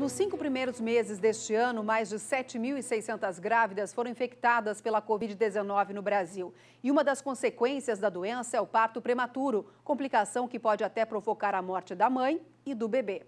Nos cinco primeiros meses deste ano, mais de 7.600 grávidas foram infectadas pela Covid-19 no Brasil. E uma das consequências da doença é o parto prematuro, complicação que pode até provocar a morte da mãe e do bebê.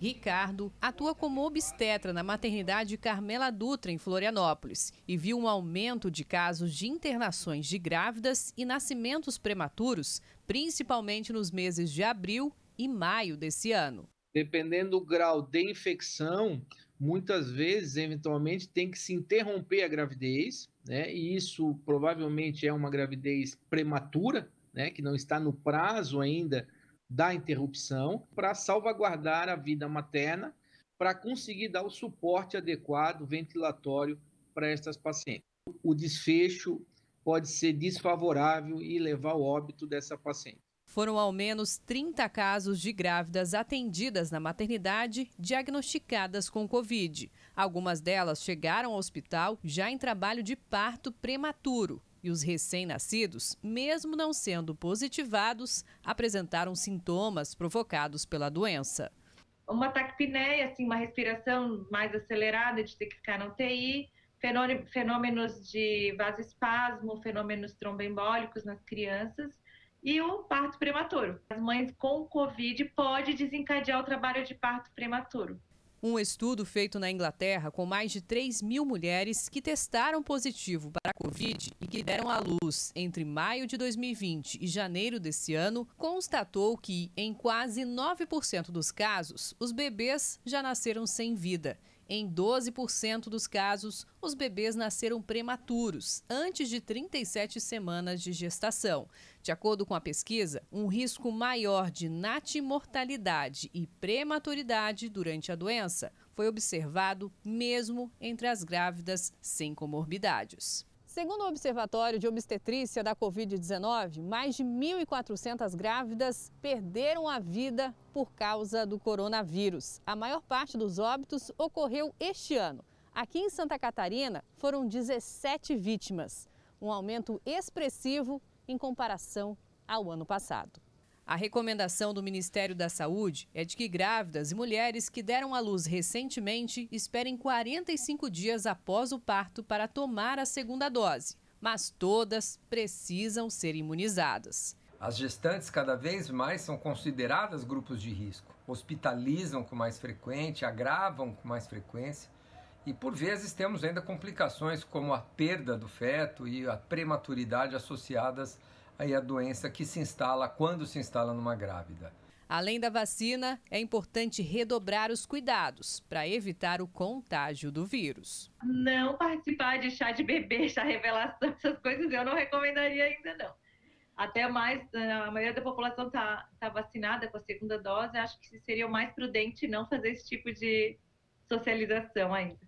Ricardo atua como obstetra na maternidade Carmela Dutra, em Florianópolis, e viu um aumento de casos de internações de grávidas e nascimentos prematuros, principalmente nos meses de abril e maio desse ano dependendo do grau de infecção, muitas vezes, eventualmente, tem que se interromper a gravidez, né? E isso provavelmente é uma gravidez prematura, né? Que não está no prazo ainda da interrupção, para salvaguardar a vida materna, para conseguir dar o suporte adequado ventilatório para estas pacientes. O desfecho pode ser desfavorável e levar ao óbito dessa paciente. Foram ao menos 30 casos de grávidas atendidas na maternidade diagnosticadas com Covid. Algumas delas chegaram ao hospital já em trabalho de parto prematuro. E os recém-nascidos, mesmo não sendo positivados, apresentaram sintomas provocados pela doença. Uma taquipneia, assim, uma respiração mais acelerada de ter que ficar na UTI, fenômenos de vasoespasmo, fenômenos trombembólicos nas crianças e o parto prematuro. As mães com Covid pode desencadear o trabalho de parto prematuro. Um estudo feito na Inglaterra com mais de 3 mil mulheres que testaram positivo para a Covid e que deram à luz entre maio de 2020 e janeiro desse ano constatou que, em quase 9% dos casos, os bebês já nasceram sem vida em 12% dos casos, os bebês nasceram prematuros, antes de 37 semanas de gestação. De acordo com a pesquisa, um risco maior de natimortalidade e prematuridade durante a doença foi observado mesmo entre as grávidas sem comorbidades. Segundo o Observatório de Obstetrícia da Covid-19, mais de 1.400 grávidas perderam a vida por causa do coronavírus. A maior parte dos óbitos ocorreu este ano. Aqui em Santa Catarina, foram 17 vítimas, um aumento expressivo em comparação ao ano passado. A recomendação do Ministério da Saúde é de que grávidas e mulheres que deram à luz recentemente esperem 45 dias após o parto para tomar a segunda dose, mas todas precisam ser imunizadas. As gestantes cada vez mais são consideradas grupos de risco, hospitalizam com mais frequência, agravam com mais frequência e por vezes temos ainda complicações como a perda do feto e a prematuridade associadas aí a doença que se instala quando se instala numa grávida. Além da vacina, é importante redobrar os cuidados para evitar o contágio do vírus. Não participar de chá de bebê, chá revelação, essas coisas eu não recomendaria ainda não. Até mais, eh, a maioria da população está tá vacinada com a segunda dose, acho que seria o mais prudente não fazer esse tipo de socialização ainda.